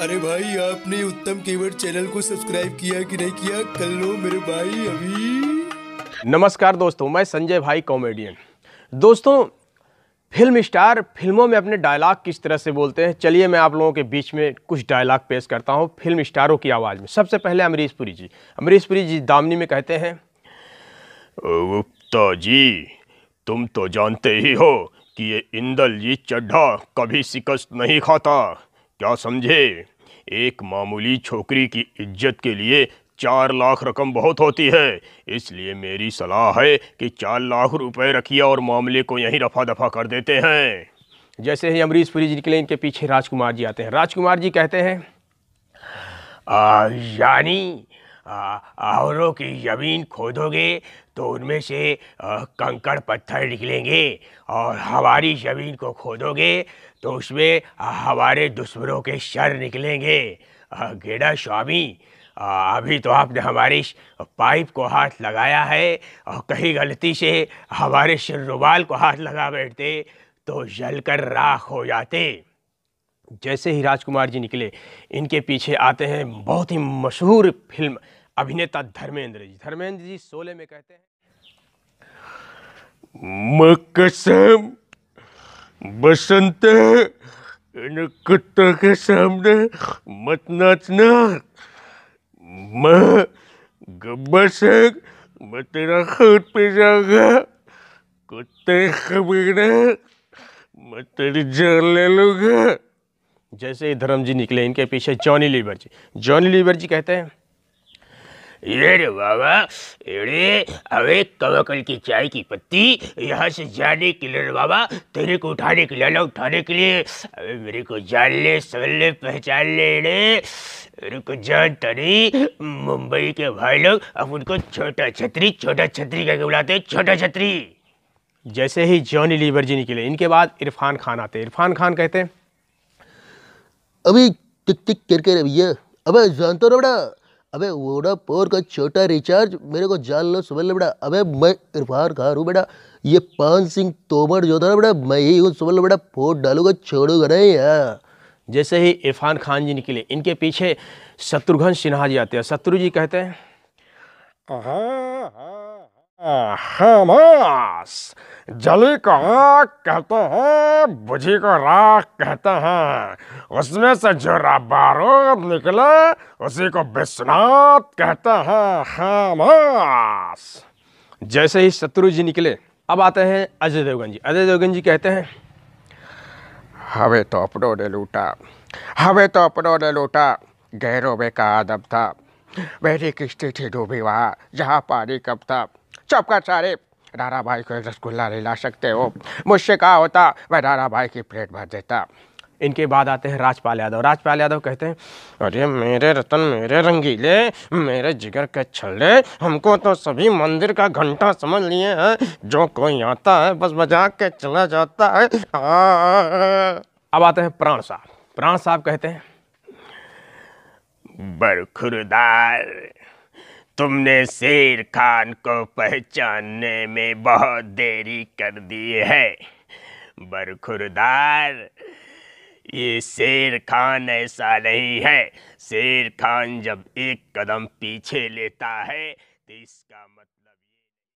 अरे भाई आपने उत्तम केवट चैनल को सब्सक्राइब किया कि नहीं किया कर लो मेरे भाई अभी नमस्कार दोस्तों मैं संजय भाई कॉमेडियन दोस्तों फिल्म स्टार फिल्मों में अपने डायलॉग किस तरह से बोलते हैं चलिए मैं आप लोगों के बीच में कुछ डायलॉग पेश करता हूं फिल्म स्टारों की आवाज़ में सबसे पहले अमरीश पुरी जी अमरीश पुरी जी दामनी में कहते हैं गुप्ता जी तुम तो जानते ही हो कि ये इंदल जी चड्ढा कभी शिकस्त नहीं खाता क्या समझे एक मामूली छोकरी की इज्जत के लिए चार लाख रकम बहुत होती है इसलिए मेरी सलाह है कि चार लाख रुपए रखिए और मामले को यहीं रफा दफा कर देते हैं जैसे ही अमरीश पुरी जी निकले इनके पीछे राजकुमार जी आते हैं राजकुमार जी कहते हैं यानी आहरों की ज़मीन खोदोगे तो उनमें से कंकड़ पत्थर निकलेंगे और हमारी ज़मीन को खोदोगे तो उसमें हमारे दुश्मनों के शर निकलेंगे गेड़ा स्वामी अभी तो आपने हमारी पाइप को हाथ लगाया है और कहीं गलती से हमारे सिरुबाल को हाथ लगा बैठते तो जलकर राख हो जाते जैसे ही राजकुमार जी निकले इनके पीछे आते हैं बहुत ही मशहूर फिल्म अभिनेता धर्मेंद्र जी धर्मेंद्र जी सोले में कहते हैं मकसम बसंत इन कुत्तों के सामने मत नाचना मैं गब्बर सिंह मैं तेरा खुद पे जाऊंगा कुत्ते खबीरे मैं तेरी जान ले लूंगा जैसे ही धर्म जी निकले इनके पीछे जॉनी लीवर जी जॉनी लीवर जी कहते हैं ये बाबा अरे अबे कवकल की चाय की पत्ती यहाँ से जाने के लिए बाबा तेरे को उठाने के लिए ला उठाने के लिए अरे मेरे को जान ले समझ ले पहचान ले रे मेरे को जानता नहीं मुंबई के भाई लोग अब उनको छोटा छतरी छोटा छतरी करके बुलाते हैं छोटा छतरी जैसे ही जॉनी लीवर जी निकले इनके बाद इरफान खान आते इरफान खान कहते हैं अभी टिक टिक करके रवैया अब जानता बड़ा अबे वोडाफोन का छोटा रिचार्ज मेरे को जान लो सुबह लो बेटा अबे मैं इरफान खान हूँ बेटा ये पान सिंह तोमर जो था ना बेटा मैं ही हूँ सुबह लो बेटा फोन डालूंगा छोड़ूगा नहीं यार हाँ। जैसे ही इरफान खान जी निकले इनके पीछे शत्रुघ्न सिन्हा जी आते हैं शत्रु जी कहते हैं हाँ, हाँ। हमास जली को आग कहते हैं बुझी को राख कहते हैं उसमें से जो बारूद निकले उसी को विश्वनाथ कहते हैं हमास जैसे ही शत्रु जी निकले अब आते हैं अजय देवगन जी अजय देवगन जी कहते हैं हवे तो अपनों ने लूटा हवे तो अपनों ने लूटा गहरों में का अदब था मेरी किश्ती थी डूबी वहाँ जहाँ पानी कब था चौपका सारे रारा भाई को रसगुल्ला रसगुल्ला ला सकते हो मुझसे कहा होता मैं रारा भाई की प्लेट भर देता इनके बाद आते हैं राजपाल यादव राजपाल यादव कहते हैं अरे मेरे रतन मेरे रंगीले मेरे जिगर के छल्ले हमको तो सभी मंदिर का घंटा समझ लिए हैं जो कोई आता है बस बजा के चला जाता है अब आते हैं प्राण साहब प्राण साहब कहते हैं बरखुरदार तुमने शेर खान को पहचानने में बहुत देरी कर दी है बरखुरदार ये शेर खान ऐसा नहीं है शेर खान जब एक कदम पीछे लेता है तो इसका मतलब